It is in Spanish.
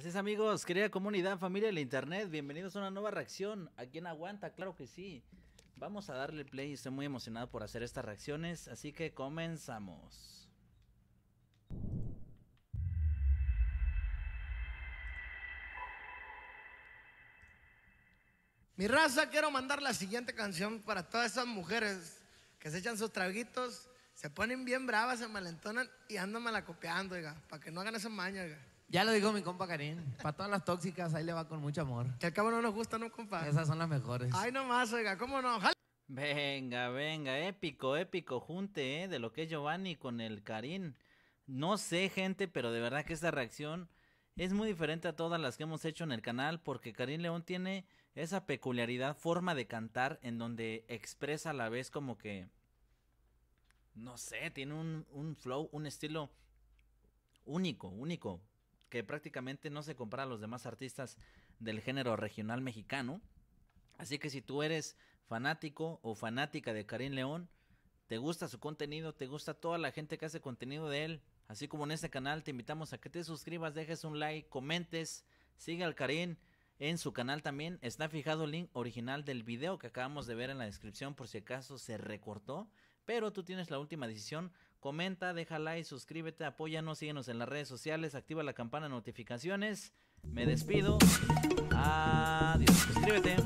Así es amigos, querida comunidad, familia la internet, bienvenidos a una nueva reacción. ¿A quién aguanta? Claro que sí. Vamos a darle play, estoy muy emocionado por hacer estas reacciones, así que comenzamos. Mi raza, quiero mandar la siguiente canción para todas esas mujeres que se echan sus traguitos, se ponen bien bravas, se malentonan y andan malacopeando, para que no hagan esa maña, oiga. Ya lo dijo mi compa Karim. Para todas las tóxicas, ahí le va con mucho amor. Que al cabo no nos gusta, ¿no, compa? Esas son las mejores. Ay, nomás, oiga, ¿cómo no? Venga, venga, épico, épico, junte, ¿eh? De lo que es Giovanni con el Karim. No sé, gente, pero de verdad que esta reacción es muy diferente a todas las que hemos hecho en el canal porque Karim León tiene esa peculiaridad, forma de cantar en donde expresa a la vez como que, no sé, tiene un, un flow, un estilo único, único, que prácticamente no se compara a los demás artistas del género regional mexicano. Así que si tú eres fanático o fanática de Karim León, te gusta su contenido, te gusta toda la gente que hace contenido de él, así como en este canal te invitamos a que te suscribas, dejes un like, comentes, siga al Karim en su canal también. Está fijado el link original del video que acabamos de ver en la descripción por si acaso se recortó pero tú tienes la última decisión. Comenta, deja like, suscríbete, apóyanos, síguenos en las redes sociales, activa la campana de notificaciones. Me despido. Adiós. Suscríbete.